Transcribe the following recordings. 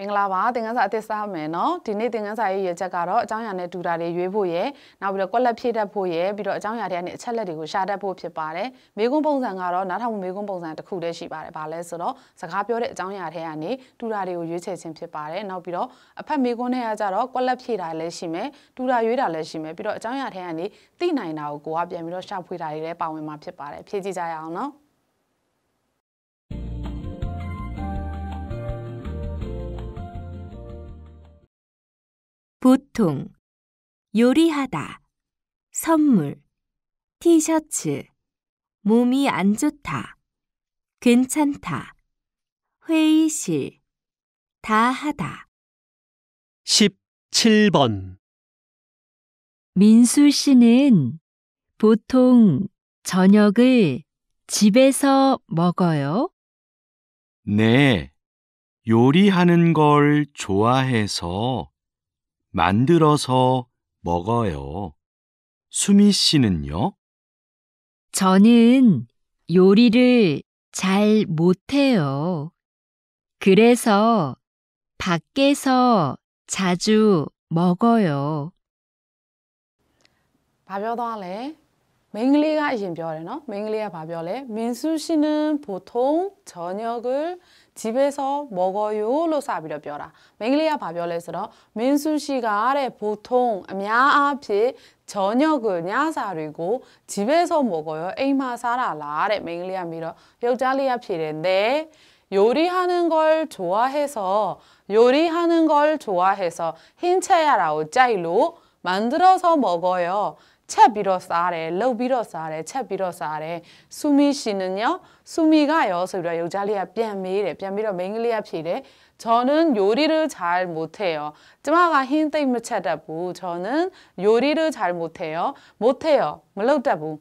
မင်္ဂလာပါသင်ခန်းစာအသစ်စမယ်နော်ဒီနေ့သင်ခန်းစာရဲ့ရည်ချက်ကတော့အကြောင်းအရာနဲ့တူတာတွေရွေးဖို့ရယ်နောက်ပြီးတော့ကွက်လက်ဖြည့်တတ်ဖို့ရယ်ပြီးတော့အကြောင်းအရာတွေကနေအချက်လက်တွေကိုရှာတတ်ဖို့ဖြစ်ပါတယ်မေကွန်းပုံစံကတော့နားထောင်မှုမေကွန်းပုံစံတစ်ခုတည်းရှိပါတယ်ဘာလဲဆိုတော့စကားပြောတဲ့အကြောင်းအရာတွေကနေတူတာတွေကိုရွေးချယ်ခြင်းဖြစ်ပါတယ်နောက်ပြီးတော့အဖက်မေကွန်းထဲကကြတော့ကွက်လက်ဖြည့်တာလည်းရှိမယ်တူတာရွေးတာလည်းရှိမယ်ပြီးတော့အကြောင်းအရာတွေကနေသိနိုင်တာကိုကိုကပြန်ပြီးတော့ရှာဖွေတာတွေလည်းပါဝင်မှာဖြစ်ပါတယ်ဖြည့်ကြည့်ကြရအောင်နော် 보통, 요리하다, 선물, 티셔츠, 몸이 안 좋다, 괜찮다, 회의실, 다 하다. 17번 민수 씨는 보통 저녁을 집에서 먹어요? 네, 요리하는 걸 좋아해서 만들어서 먹어요. 수미 씨는요? 저는 요리를 잘 못해요. 그래서 밖에서 자주 먹어요. ဘာပြောသွားလဲမိန်းကလေးက보통저녁을 집에서 먹어요로 사비려벼라. 맹리아 바별레스러 민수 씨가 아래 보통 야 앞에 저녁은 야사리고 집에서 먹어요. 에이마 사라라 아래 맹리아 미러 여자리아 피레인데 요리하는 걸 좋아해서 요리하는 걸 좋아해서 흰채야라우 짜이로 만들어서 먹어요. 채 비로 서 아래, 러 비로 서 아래, 채 비로 서 아래. 수미 씨는요. ဆူမီကရောဆိုတော့ယောက်ျားလေးကပြန်မေးတယ်ပြန်ပြီးတော့မိန်းကလေးကဖြေတယ်저는요리를잘못해 요. ကျမကဟင်းသိမ့်မချက်တတ်ဘူး저는요리를잘못해 요. 못해요မလုပ်တတ်ဘူး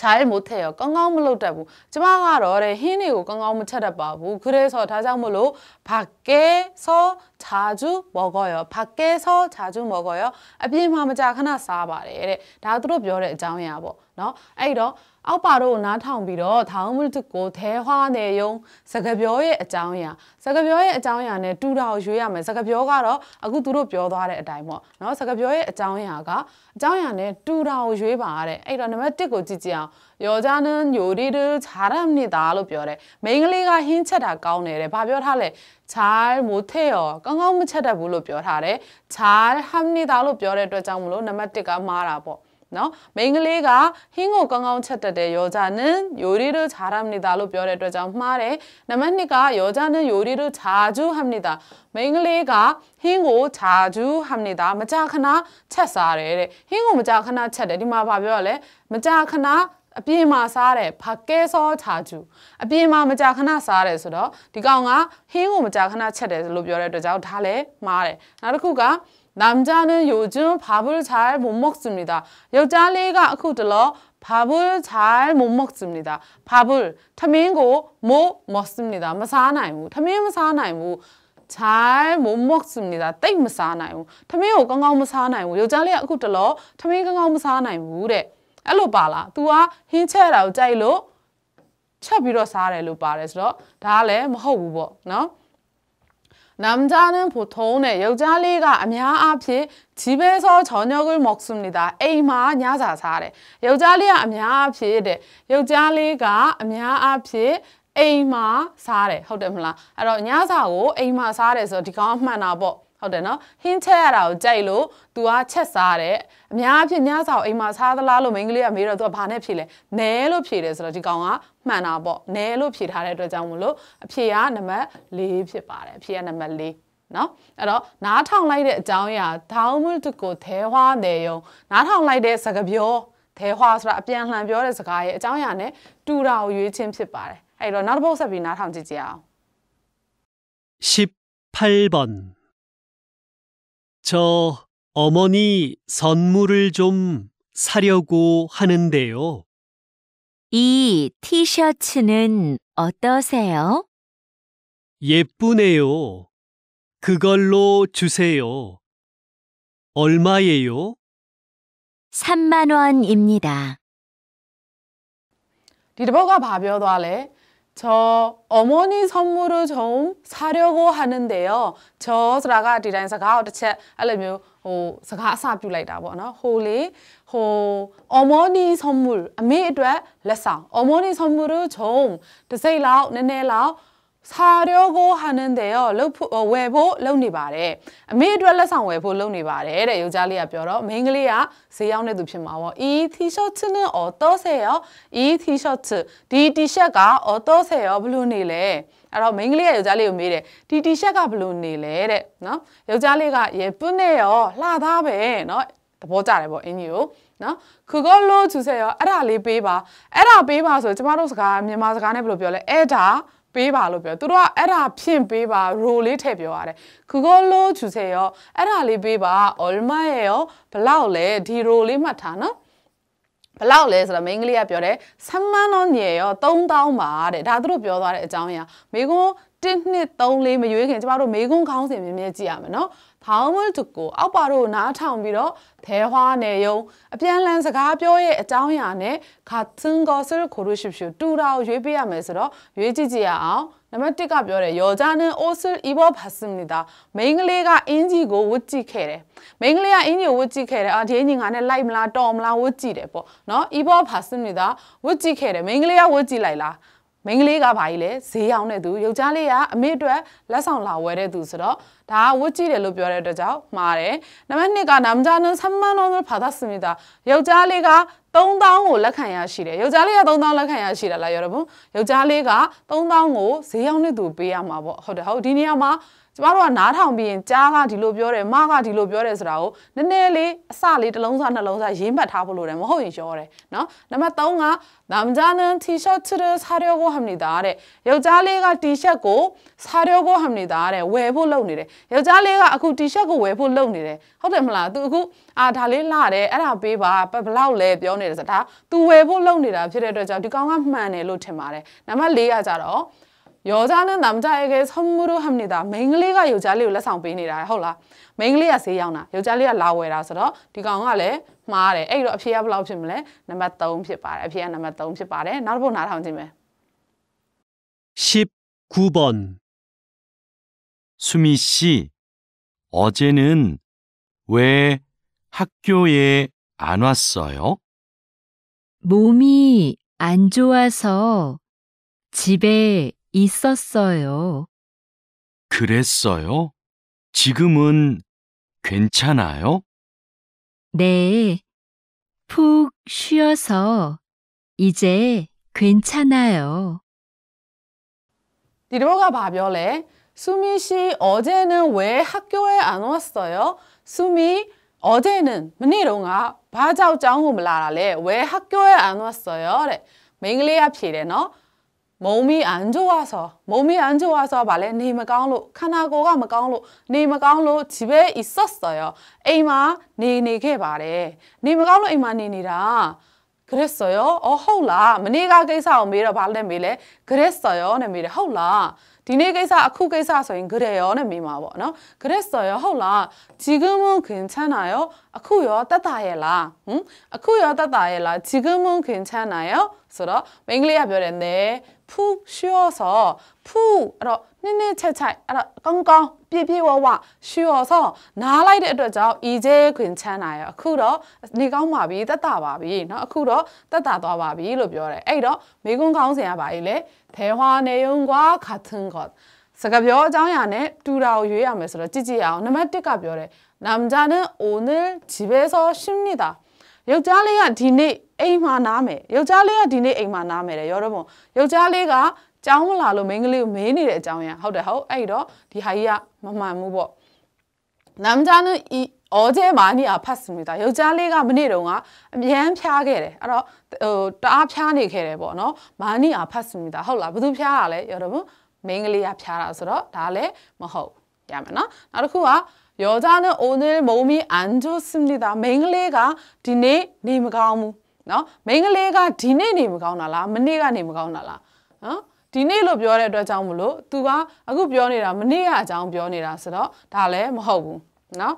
ခြားရမို့ထဲရောကောင်းကောင်းမလုပ်တတ်ဘူးကျမကတော့တဲ့ဟင်းတွေကိုကောင်းကောင်းမချက်တတ်ပါဘူးခရဲဆိုဒါကြောင့်မလို့ဘာကဲဆောခြားကျူမော်ကောရောဘာကဲဆောခြားကျူမော်ကောရောအပြင်မှာမကြခဏစားပါတယ်တဲ့ဒါသူတို့ပြောတဲ့အကြောင်းအရာပေါ့နော်အဲ့တော့အောက်ပါတို့နားထောင်ပြီးတော့ထောင်းမလူကိုသဲဟွာနေယုံစကပြောရဲ့အကြောင်းအရာစကပြောရဲ့အကြောင်းအရာနဲ့တူတာကိုရွေးရမယ်စကပြောကတော့အခုသူတို့ပြောသွားတဲ့အတိုင်းပေါ့နော်စကပြောရဲ့အကြောင်းအရာကအကြောင်းအရာနဲ့တူတာကိုရွေးပါတဲ့အဲ့တော့နံပါတ်1ကိုကြည့်ကြည့်အောင်ယောဇာနန်ယိုရီဒူခြာရမ်နေတာလို့ပြောတယ်မိန်းကလေးကဟင်းချက်တာကောင်းနေတယ်ဘာပြောထားလဲခြားမိုထဲရောကောင်းကောင်းမချက်တတ်ဘူးလို့ပြောထားတယ်ခြာရမ်နေတာလို့ပြောတဲ့အတွက်ကြောင့်မလို့နံပါတ်1ကမှားတာပေါ့နော်မိန်းကလေးကဟင်းကိုကောင်းကောင်းချက်တက်တယ်ယောကြနန်ယိုရီတို့ခြားရမနေတာလို့ပြောတဲ့အတွက်ကြောင့်မှားတယ်နံပါတ်2ကယောကြနန်ယိုရီတို့ခြားကျူးဟမနေတာမိန်းကလေးကဟင်းကိုခြားကျူးဟမနေတာမကြခဏချက်စားတယ်တဲ့ဟင်းကိုမကြခဏချက်တယ်ဒီမှာဗာပြောရလဲမကြခဏအပြင်မှာစားတယ်ဘာကဲစောချာကျူအပြင်မှာမကြာခဏစားတယ်ဆိုတော့ဒီကောင်ကဟင်းကိုမကြာခဏချက်တယ်လို့ပြောတဲ့အတွက်ကြောင့်ဒါလည်းမှားတယ်နောက်တစ်ခုက 남자는 요즘 밥을 잘 못 먹습니다. 여자리가 그들러 밥을 잘 못 먹습니다. 밥을 타민고 못 먹습니다. 마사나이무 타민 마사나이무 잘못 먹습니다. 땡 마사나이무 타민고 깡 마사나이무 여자리가 그들러 타민 깡깡 마사나이무 래 알로 발라. 두아 힌체라고 짜이로 쳐 비로 사래로 발해서 다알 먹어 우버. 너? 남자는 보통의 네, 여자리가 암야 앞이 아, 집에서 저녁을 먹습니다. 에이마 냐자사래 여자리가 암야 앞이 아, 래 여자리가 암야 앞이 아, 에이마 사래허ုတ라တယ်မလားအဲ့서ော့ညစာက ဟုတ်တယ်နော်ဟင်းချက်ရတာကိုကြိုက်လို့ तू ကချက်စားတယ်အများအပြားညစာကိုအိမ်မှာစားသလားလို့မိန်းကလေးကမေးတော့ तू ကဘာနဲ့ဖြေလဲနဲလို့ဖြေတယ်ဆိုတော့ဒီကောင်ကမှန်တာပေါ့နဲလို့ဖြေထားတဲ့အတွက်ကြောင့်မလို့အဖြေကနံပါတ်၄ဖြစ်ပါတယ်အဖြေကနံပါတ်၄နော်အဲ့တော့နားထောင်လိုက်တဲ့အကြောင်းအရာဒါမှမဟုတ်ကိုသဲဟွာနေယုံနားထောင်လိုက်တဲ့စကားပြောသဲဟွာဆိုတာအပြန်လှန်ပြောတဲ့စကားရဲ့အကြောင်းအရာနဲ့တူတာကိုရွေးချင်းဖြစ်ပါတယ်အဲ့တော့နောက်တစ်ပုတ်ဆက်ပြီးနားထောင်ကြည့်ကြအောင်18번저 어머니 선물을 좀 사려고 하는데요. 이 티셔츠는 어떠세요? 예쁘네요. 그걸로 주세요. 얼마예요? 3만 원입니다. ဒီတစ်ပုတ်저어머니선물을좀사려고하는데 요. 저스라가디자인사가어떻게알려면어사가사뷰라이다뭐나홀리호어머니선물아미အတွက်လက်ဆောင်어머니선물을좀드세 요. 네네라စာရောကိုဟန်နန်တယ်ရောလှုပ်ဖို့ဝယ်ဖို့လုပ်နေပါတယ်အမေအတွက်လက်ဆောင်ဝယ်ဖို့လုပ်နေပါတယ်တဲ့ယောက်ျားလေးကပြောတော့မိန်းကလေးကဈေးရောက်နေသူဖြစ်မှာပေါ့ဤ T-shirt နဲ့အော်တော့ဆယ်ရောဤ T-shirt ဒီ T-shirt ကအော်တော့ဆယ်ရောဘလို့နေလဲအဲ့တော့မိန်းကလေးကယောက်ျားလေးကိုမေးတယ်ဒီ T-shirt ကဘလို့နေလဲတဲ့နော်ယောက်ျားလေးကရေပွန်းနေရောလှသားပဲနော်သဘောကျတယ်ပေါ့အင်ကြီးကိုနော်ခုကလို့သူဆယ်ရောအဲ့ဒါလေးပေးပါအဲ့ဒါပေးပါဆိုကျမတို့စကားမြန်မာစကားနဲ့ဘယ်လိုပြောလဲအဲ့ဒါပေးပါလို့ပြောသူတို့ကအဲ့ဒါဖြင့်ပေးပါ ရိုလေးထည့်ပြောရတယ်ခုကလို့ချူစေရောအဲ့ဒါလေးပေးပါအော်မရဲ့ရောဘလောက်လဲဒီရိုလေးမှတ်ထားနော်ဘလောက်လဲဆိုတော့မိန်းကလေးကပြောတယ်ဆမန်းတော့ညေရော3000ပါတဲ့ဒါသူတို့ပြောသွားတဲ့အကြောင်းအရာမိကွန်း1 2 3 4မရွေးခင်ကျမတို့မိကွန်းခေါင်းစဉ်မြင်မြင်ကြည့်ရမယ်နော် Thaumul တကူအောက်ပါတို့နားထောင်ပြီးတော့သဲဟွားနေယုံအပြန်လန်စကားပြောရဲ့အကြောင်းအရာနဲ့ Khatsun Gosir ကိုရရှိရှိတူတာကိုရွေးပေးရမယ်ဆိုတော့ရွေးကြည့်ကြရအောင်နံပါတ်1ကပြောတယ်ယောဂျာနန်အိုဆူအီဘောဘတ်စမီတာမိန်းကလေးကအင်ဂျီကိုဝတ်ကြည့်ခဲ့တယ်မိန်းကလေးကအင်ဂျီကိုဝတ်ကြည့်ခဲ့တယ်အာဒီအင်ဂျီငါနဲ့လိုက်မလားတော်မလားဝတ်ကြည့်တယ်ပေါ့နော်အီဘောဘတ်စမီတာဝတ်ကြည့်ခဲ့တယ်မိန်းကလေးကဝတ်ကြည့်လိုက်လားမိန်းကလေးကဘာကြီးလဲဈေးရောက်တဲ့သူယောက်ျားလေးကအမေအတွက်လက်ဆောင်လာဝယ်တဲ့သူဆိုတော့ဒါဝတ်ကြည့်တယ်လို့ပြောတဲ့အတွက်ကြောင့်မှားတယ်နံပါတ်2ကနမ်ဂျာနန်ဆမ်မန်နောဘာသာစမီတာယောက်ျားလေးက3000ကိုလက်ခံရရှိတယ်ယောက်ျားလေးက3000လက်ခံရရှိတယ်လားယောရဘုံယောက်ျားလေးက3000ကိုဈေးရောက်နေသူပေးရမှာပေါ့ဟုတ်တယ်ဟုတ်ဒီနေရာမှာကျမတို့ကနားထောင်ပြီးရင်ကြားကဒီလိုပြောတယ်မကဒီလိုပြောတယ်ဆိုတာကိုနည်းနည်းလေးအစလေးတစ်လုံးစာနှလုံးစာရေးမှတ်ထားဖို့လိုတယ်မဟုတ်ရင်ရောတယ်နော်နံပါတ်3ကနမ်ဂျာနန် T-shirt ချစ်ဆာရီယိုကိုဟမ်နေတာတဲ့ယောက်ျားလေးက T-shirt ကိုဆာရီယိုကိုဟမ်နေတာတဲ့ဝယ်ဖို့လုပ်နေတယ်ယောက်ျားလေးကအခု t-shirt ကိုဝယ်ဖို့လုပ်နေတယ်ဟုတ်တယ်မလား तू အခုအာဒါလေးလာတယ်အဲ့ဒါပေးပါဘလောက်လဲပြောနေတယ်ဆိုတော့ဒါ तू ဝယ်ဖို့လုပ်နေတာဖြစ်တဲ့အတွက်ကြောင့်ဒီကောင်ကမှန်တယ်လို့ထင်ပါတယ်နံပါတ်၄ကကြတော့ယောက်ျားနဲ့남자에게선물을합니 다. မိန်းကလေးကယောက်ျားလေးကိုလက်ဆောင်ပေးနေတာဟုတ်လား။မိန်းကလေးကဈေးရောက်တာယောက်ျားလေးကလာဝယ်တာဆိုတော့ဒီကောင်ကလည်းမှားတယ်။အဲ့တော့အဖြေကဘယ်လောက်ဖြစ်မလဲ။နံပါတ်3ဖြစ်ပါတယ်။အဖြေကနံပါတ်3ဖြစ်ပါတယ်။နောက်တစ်ပုဒ်နားထောင်ကြည့်မယ်။19번 수미 씨, 어제는 왜 학교에 안 왔어요? 몸이 안 좋아서 집에 있었어요. 그랬어요? 지금은 괜찮아요? 네, 푹 쉬어서 이제 괜찮아요. ဒီတော့ 수미 씨 어제는 왜 학교에 안 왔어요? 수미 어제는 문롱아바자오짱홈라라래왜 학교에 안 왔어요? 래 맹리야 피래너 몸이 안 좋아서 몸이 안 좋아서 말해 니마강로 카나고가 마강로 니마강로 집에 있었어요. 에이마 니니게 말해 니마강로 에이마 니니라 그랬어요. 어허우라니가 게사 미래 발레 미래 그랬어요. 네 미래 허우라 ဒီနေ့ကိစ္စအခုကိစ္စဆိုရင်ဂရေရောနဲ့မိမှာပေါ့နော်ဂရက်ဆိုရောဟုတ်လားဂျီကမွန်ခင်ချမ်းနာရောအခုရောတက်တာရဲ့လားဟမ်အခုရောတက်တာရဲ့လားဂျီကမွန်ခင်ချမ်းနာရောဆိုတော့မင်းကလေးကပြောတယ်နဲဖူးရှောဆိုဖူးအဲ့တော့နည်းနည်းချက်ချိုက်အဲ့တော့ကောင်းကောင်းပြည့်ပြည့်ဝဝရှောဆိုနားလိုက်တဲ့အတွက်ကြောင့်ဤကျဲခွင်ချမ်းနာရောအခုတော့နေကောင်းပါပြီတက်တာပါပြီเนาะအခုတော့တက်တာသွားပါပြီလို့ပြောတယ်အဲ့တော့မိကုန်းကောင်းစင်ရပါလေ대화내용과같은것စကားပြောအကြောင်းအရာနဲ့တူတာကိုရွေးရမယ်ဆိုတော့ကြည့်ကြည့်အောင်နံပါတ်1ကပြောတယ်남자는오늘집에서쉽니다ယောက်ျားလေးကဒီနေ့အိမ်မှာနားမယ်ယောက်ျားလေးကဒီနေ့အိမ်မှာနားမယ်တဲ့ရောတော့မို့ယောက်ျားလေးကကြောင်းမလာလို့မိန်းကလေးကိုမေးနေတဲ့အကြောင်းရဟုတ်တယ်ဟုတ်အဲ့တော့ဒီဟာကြီးကမမှန်ဘူးပေါ့남자는이အော်ကျဲမာနီအဖတ်စမီတာယောက်ျားလေးကမနေ့တုန်းကအမြန်းဖြားခဲ့တယ်အဲ့တော့ဟိုတအားဖြားနေခဲ့တယ်ပေါ့နော်မာနီအဖတ်စမီတာဟုတ်လားဘယ်သူဖြားတာလဲယောတော့မင်းကလေးကဖြားတာဆိုတော့ဒါလည်းမဟုတ်ရမယ်နော်နောက်တစ်ခုက여자는오늘몸이안좋습니 다. 맹글레가디네니무가오 무. 너맹글레가디네니무가오나 라. 머니가니무가오나 라. 어? ဒီနေ့လို့ပြောတဲ့အတွက်ကြောင့်မလို့ तू ကအခုပြောနေတာမနေ့ကအကြောင်းပြောနေတာဆိုတော့ဒါလည်းမဟုတ်ဘူးเนาะ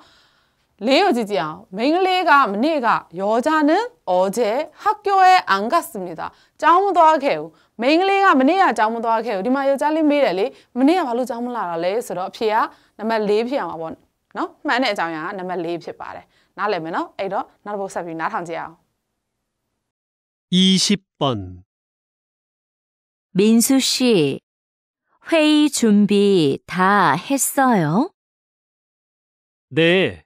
레요 지지야. 맹리가 문가 여자는 어제 학교에 안 갔습니다. 짜무도 하게요. 맹리가 문야 짜무도 하게요. 리마 여자린 미래리 문야 발로 짜무라래. 그래 피야 넘버 4 피야 뭐. နော်မှန်တဲ့အကြောင်းအရာနံပါတ2 0번 민수 씨 회의 준비 다 했어요? 네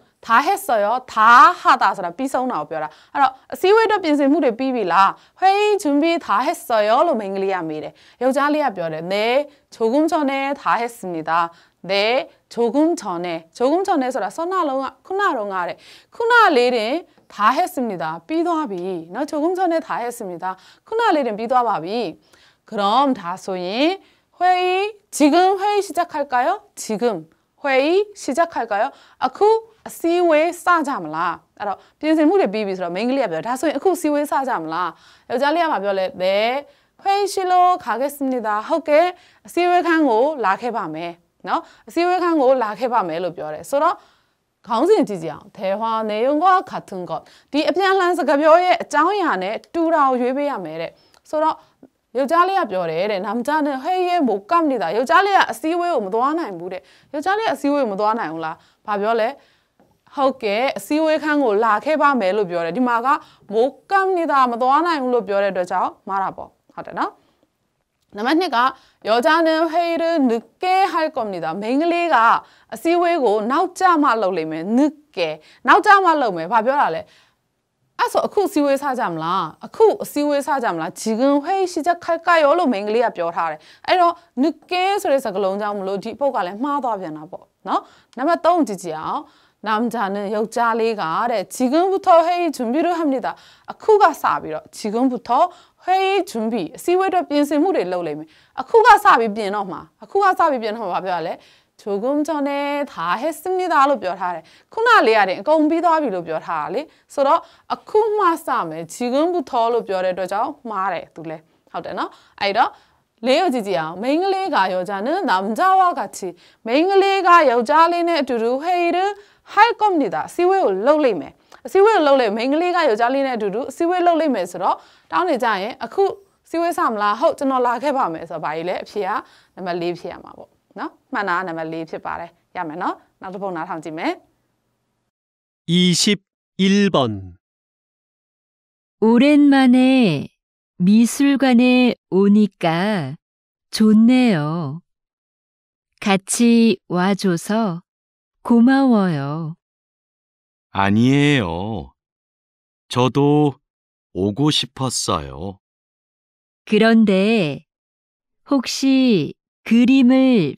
다 했어요. 다 하다 서라 비성나 오벼라. 그래서 시위도 빈신물을 비비라. 회의 준비 다 했어요. 로 맹리야 미래. 여자리야 별에 네 조금 전에 다 했습니다. 네 조금 전에 조금 전에 서라 선나롱아 쿠나롱아래 쿠나리리다 했습니다. 비도합비나 조금 전에 다 했습니다. 쿠나리는 비도바비 그럼 다소인 회의 지금 회의 시작할까요? 지금 ဟွယ်ကြီးရှစ်ချက်ခတ်ကရောအခုအစည်းဝေးစကြမလားအဲ့တော့ပြင်ဆင်မှုတွေပြီးပြီဆိုတော့မိန်းကလေးကပြောဒါဆိုရင်အခုစည်းဝေးစကြမလားယောက်ျားလေးကမှပြောလဲဘယ်ဟွယ်ရှိလို့ခါခဲ့စနေတာဟုတ်ကဲ့အစည်းဝေးခန်းကိုလာခဲ့ပါမယ်နော်အစည်းဝေးခန်းကိုလာခဲ့ပါမယ်လို့ပြောတယ်ဆိုတော့ခေါင်းစဉ်ကြည့်ကြအောင်ဒေဟွာနေုံကခတ်ထုံကဒီအပြန်အလှန်စကားပြောရဲ့အကြောင်းအရာနဲ့တူတာကိုရွေးပေးရမယ်တဲ့ဆိုတော့ယောက်ျားလေးကပြောတယ်တဲ့နာမကျနဲ့ဟဲ့ရဲမို့ကပ်နေတာယောက်ျားလေးကအစည်းအဝေးကိုမသွားနိုင်ဘူးတဲ့ယောက်ျားလေးကအစည်းအဝေးကိုမသွားနိုင်ဘူးလားဘာပြောလဲဟုတ်ကဲ့အစည်းအဝေးခန်းကိုလာခဲ့ပါမယ်လို့ပြောတယ်ဒီမှာကမိုးကပ်နေတာမသွားနိုင်ဘူးလို့ပြောတဲ့အတွက်ကြောင့်မားတာပေါ့ဟုတ်တယ်နော်နံပါတ်2ကယောက်ျားနဲ့ဟေရနုကေဟိုက်ကွန်နေတာမိန်းကလေးကအစည်းအဝေးကိုနောက်ကျမှလုပ်လိမ့်မယ်နုကေနောက်ကျမှလုပ်မယ်ဘာပြောတာလဲအဲ့ဆိုအခုစီဝေးစားကြမလားအခုအစီဝေးစားကြမလားဂျီဂန်ဟဲရှိချက်ခိုက်ကာရောလို့မိန်းကလေးကပြောထားတယ်အဲ့တော့နုကဲဆိုတဲ့စကားလုံးကြောင့်မလို့ဒီပုတ်ကလည်းမှားသွားပြန်တာပေါ့နော်နံပါတ်3ကြည့်ကြအောင်남자는여자လေးကတဲ့지금부터회의준비를합니다အခုကစပြီးတော့지금부터회의준비အစည်းအဝေးအတွက်ပြင်ဆင်မှုတွေလုပ်လိမ့်မယ်အခုကစပြီးပြင်တော့မှာအခုကစပြီးပြင်တော့မှာပြောရလဲ조금전에다했습니다လို့ပြောထားတယ်ခုနလေးရတယ်အကုန်ပြီးသွားပြီလို့ပြောထားတာလေဆိုတော့အခုမှစမယ်지금부터လို့ပြောတဲ့အတွက်ကြောင့်မှားတယ်သူလဲဟုတ်တယ်နော်အဲ့တော့လေးကိုကြည့်ကြည့်အောင်မိန်းကလေးကယောက်ျားနဲ့남자와같이မိန်းကလေးကယောက်ျားလေးနဲ့အတူတူဟေးရဟိုက်ကွန်နီတာစီဝေးကိုလှုပ်လိုက်မယ်အစည်းအဝေးကိုလှုပ်လိုက်မိန်းကလေးကယောက်ျားလေးနဲ့အတူတူအစည်းအဝေးလှုပ်လိုက်မယ်ဆိုတော့တောင်းနေကြရင်အခုစည်းဝေးဆမလားဟုတ်ကျွန်တော်လာခဲ့ပါမယ်ဆိုတော့ဘာကြီးလဲအဖြေကနံပါတ်၄ဖြေရမှာပေါ့ နော်မှန်တာနံပါတ်4ဖြစ်ပါတယ်ရမယ်နော်နောက်တစ်ပုံနားထောင်ကြည့်မယ်21번 오랜만에 미술관에 오니까 좋네요. 같이 와줘서 고마워요. 아니에요. 저도 오고 싶었어요. 그런데 혹시 그림을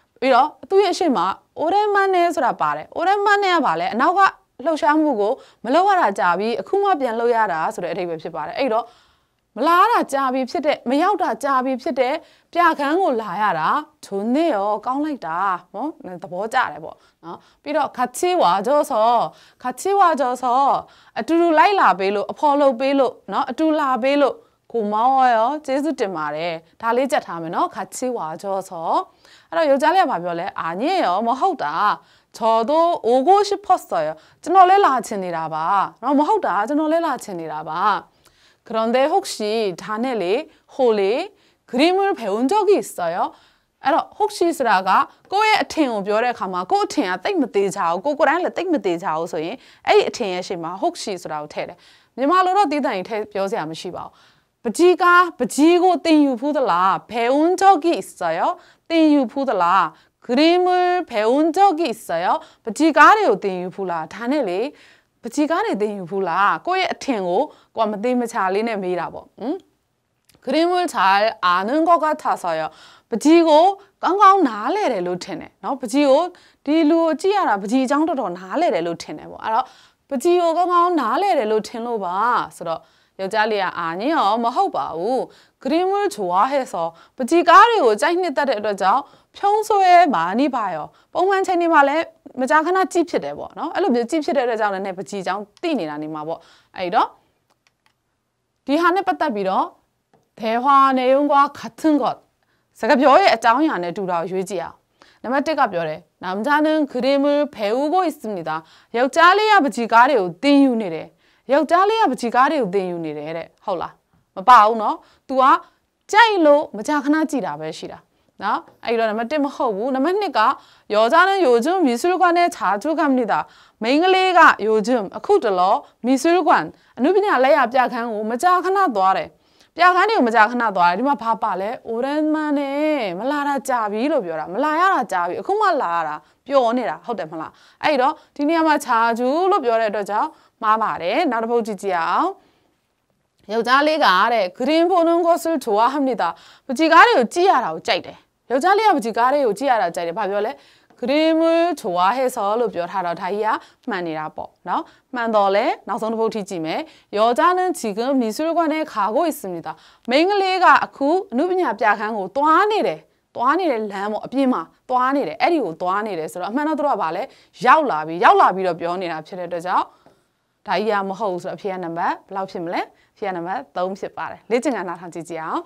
ပြီးတော့သူ့ရဲ့အရှိမအိုရမန်နဲဆိုတာပါတယ်အိုရမန်နဲကပါလဲအနောက်ကလှုပ်ရှားမှုကိုမလုပ်ရတာကြာပြီးအခုမှပြန်လှုပ်ရတာဆိုတဲ့အဓိပ္ပာယ်ဖြစ်ပါတယ်အဲ့တော့မလာတာကြာပြီဖြစ်တဲ့မရောက်တာကြာပြီဖြစ်တဲ့ပြခန်းကိုလာရတာသူနဲ့ရောကောင်းလိုက်တာနော်သဘောကျတယ်ပေါ့နော်ပြီးတော့ခချီဝါကြောဆောခချီဝါကြောဆောအတူတူလိုက်လာပေးလို့အဖော်လုပ်ပေးလို့နော်အတူလာပေးလို့ကိုမောင်းရောကျေးဇူးတင်ပါတယ်ဒါလေးကြက်ထားမယ်နော်ခချီဝါကြောဆောအဲ့တော့ယောက်ျားလေးကပြောလဲအာညင်ရောမဟုတ်တာ저도오고싶었어요ကျွန်တော်လဲလာချင်နေတာပါနော်မဟုတ်တာကျွန်တော်လဲလာချင်နေတာပါ그런데혹시다넬이홀이그림을배운적이있어 요? အဲ့တော့혹시ဆိုတာကကိုယ့်ရဲ့အထင်ကိုပြောတဲ့အခါမှာကိုယ့်အထင်ကတိတ်မသေးချာဘူးကိုကိုယ်တိုင်းလည်းတိတ်မသေးချာဘူးဆိုရင်အဲ့ဒီအထင်ရဲ့ရှေ့မှာ혹시ဆိုတာကိုထည့်တယ်မြန်မာလိုတော့တည်တံ့ရင်ထည့်ပြောစရာမရှိပါဘူး바지가바지고땡유부들라배운적이있어 요. 땡유부들라그림을배운적이있어 요. 바지가래요땡유부라다네리바지가래땡유부라꼬에탱고꼬마테마차리네메이라 보. 응? 그림을잘아는것같아서 요. 바지고깡깡나래래로테 네. 너바지고디루찌야라바지장도도나래래로테 네. 뭐알 아? 바지고깡깡나래래로텐로 봐. 그래서ယောက်ျားလေးကအာညင်ရောမဟုတ်ပါဘူး greenwood ချွာဟဲ့ဆိုပကြီကားတွေကိုကြိုက်နှစ်သက်တဲ့အတွက်ကြောင့်ဖြုံးဆွဲမှာနိပါရောပုံမှန်ချိန်နေမှာလည်းမကြာခဏကြည့်ဖြစ်တယ်ပေါ့နော်အဲ့လိုမျိုးကြည့်ဖြစ်တဲ့အတွက်ကြောင့်လည်းပကြီကြောင့်တိနေတာနေမှာပေါ့အဲ့တော့ဒီဟာနဲ့ပတ်သက်ပြီးတော့ဒေဟွာနေုံကွာခတ်ထင်းကော့စကားပြောရဲ့အကြောင်းအရာနဲ့တူတာကိုရွေးကြည့်အောင်နံပါတ်1ကပြောတယ်။남자는그림을배우고있습니다။ယောက်ျားလေးကပကြီကားတွေကိုသင်ယူနေတယ်။ယောက်ျားလေးကပကြီကားတွေကိုသင်ယူနေတယ်တဲ့ဟုတ်လားမပါဘူးเนาะ तू ကကြိုက်လို့မကြခဏကြည်တာပဲရှိတာနော်အဲ့တော့နံပါတ်1မဟုတ်ဘူးနံပါတ်2ကယောက်ျားနဲ့ယောကျုံမီဆူရကွမ်နဲ့ခြာကျုကမ်နေတာမိန်းကလေးကယောကျုံအခုတလောမီဆူရကွမ်အနုပညာလက်ရပြခန်းကိုမကြခဏသွားတယ်ပြခန်းတွေကိုမကြခဏသွားတယ်ဒီမှာဘာပါလဲအိုရန်မန်နဲ့မလာတာကြာပြီလို့ပြောတာမလာရတာကြာပြီအခုမှလာရတာပျော်နေတာဟုတ်တယ်မလားအဲ့တော့ဒီနေရာမှာခြာကျုလို့ပြောတဲ့အတွက်ကြောင့်မှားပါတယ်နောက်တစ်ပုဒ်ကြည့်ကြည့်အောင်ယောက်ျားလေးကတဲ့ green bonus gosul ထွားဟမ်နေတာပကြီကားတွေကိုကြည့်ရတာကိုကြိုက်တယ်ယောက်ျားလေးကပကြီကားတွေကိုကြည့်ရတာကြိုက်တယ်ဘာပြောလဲ green ထွားဟဲဆောလို့ပြောထားတော့ဒါကြီးကမှန်နေတာပေါ့နော်မှန်တော့လဲနောက်ဆုံးတစ်ပုဒ်ထိကြည့်မယ်ယောက်ျားနဲ့ချီကမီဆူရကွန်နဲ့ခါကိုအစ်စမီတာမိန်းကလေးကအခုအမှုပညာပြခန်းကိုတွားနေတယ်သွားနေတဲ့လမ်းပေါ့အပြင်မှာသွားနေတယ်အဲ့ဒီကိုသွားနေတယ်ဆိုတော့အမှန်တော့သူတို့ကဗာလဲရောက်လာပြီရောက်လာပြီးတော့ပြောနေတာဖြစ်တဲ့အတွက်ကြောင့်ဒါကြီးကမဟုတ်ဘူးဆိုတော့အဖြေကနံပါတ်ဘယ်လောက်ဖြစ်မလဲအဖြေကနံပါတ်3ဖြစ်ပါတယ်လေ့ကျင့်ခန်းနားထောင်ကြည့်ကြအောင်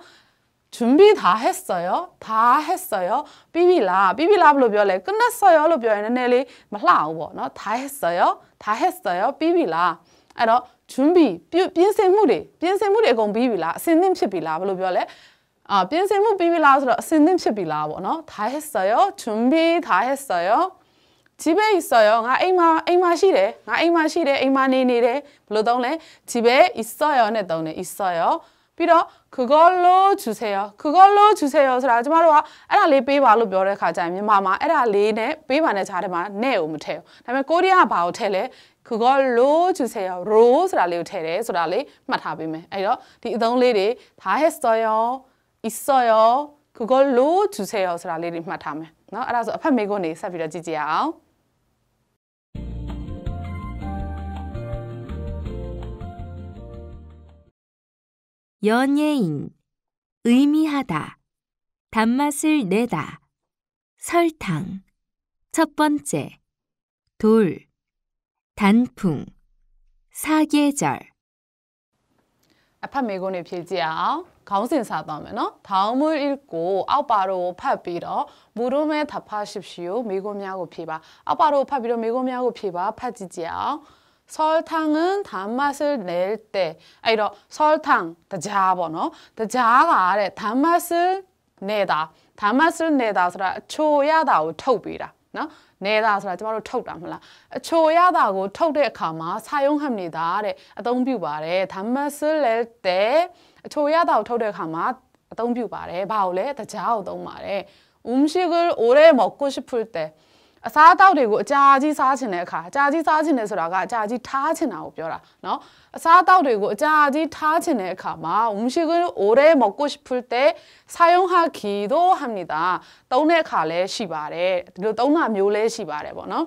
준비다했어 요? 다했어 요? 삐비 라. 삐비라불로별 래. 끝났어 요? 로별 래. 내리말라오 고. 너다했어 요? 다했어 요? 삐비 라. 아너준비빈생무 리. 빈생무리공삐비 라. 신님칩비 라. 불로별 래. 아, 빈생무삐비 라. 그래서신님칩비 라. 뭐 너? 다했어 요? 준비다했어 요? ជីဘဲဤဆော်ရောငါအိမ်မှာအိမ်မှာရှိတယ်ငါအိမ်မှာရှိတယ်အိမ်မှာနေနေတယ်ဘယ်လိုသုံးလဲជីဘဲဤဆော်ရောနဲ့သုံးတယ်ဤဆော်ရောပြီးတော့ခကောလို့ချူစေရောခကောလို့ချူစေရောဆိုတာကျမတို့ကအဲ့ဒါလေးပေးပါလို့ပြောတဲ့ခါကျရင်မြန်မာမှာအဲ့ဒါလေးနဲ့ပေးပါနဲ့ခြားတယ်မှာနဲ့ကိုမထည့်ဘူးဒါပေမဲ့ကိုရီးယားကဘာကိုထည့်လဲခကောလို့ချူစေရော row ဆိုတာလေးကိုထည့်တယ်ဆိုတာလေးမှတ်ထားပေးမယ်အဲ့တော့ဒီအသုံးလေးတွေဒါဟက်စတော်ရောဤဆော်ရောခကောလို့ချူစေရောဆိုတာလေးတွေမှတ်ထားမယ်နော်အဲ့ဒါဆိုအဖက်မေးခွန်းနေဆက်ပြီးတော့ကြည့်ကြရအောင် 연예인, 의미하다, 단맛을 내다, 설탕. 첫 번째, 돌, 단풍, 사계절. 앞판 미군의 필지야. 가운센사다면 다음을 읽고 아빠로 파비러 물음에 답하십시오. 미고미하고 피바. 아빠로 파비러 미고미하고 피바 파지지야. 설탕은 단맛을 낼 때, 아, 이런 설탕, 다자번호, 다자가 아래 단맛을 내다, 단맛을 내다서라, 초야다고 톡비라. 내다서라, 저말로 톡다, 초야다우톡에 가마 사용합니다. 아래, 동비바래 단맛을 낼 때, 초야다우톡에 가마 동비바래 바울에 다자고 동마래 음식을 오래 먹고 싶을 때, အစားအသောက်တွေကိုအကြာကြီးစားချင်တဲ့အခါအကြာကြီးစားချင်တယ်ဆိုတာကအကြာကြီးထားချင်တာကိုပြောတာเนาะအစားအသောက်တွေကိုအကြာကြီးထားချင်တဲ့အခါမှာ음식을오래먹고싶을때사용하기도합니다သုံးတဲ့အခါလည်းရှိပါတယ်ဒီလိုသုံးတာမျိုးလည်းရှိပါတယ်ပေါ့เนาะ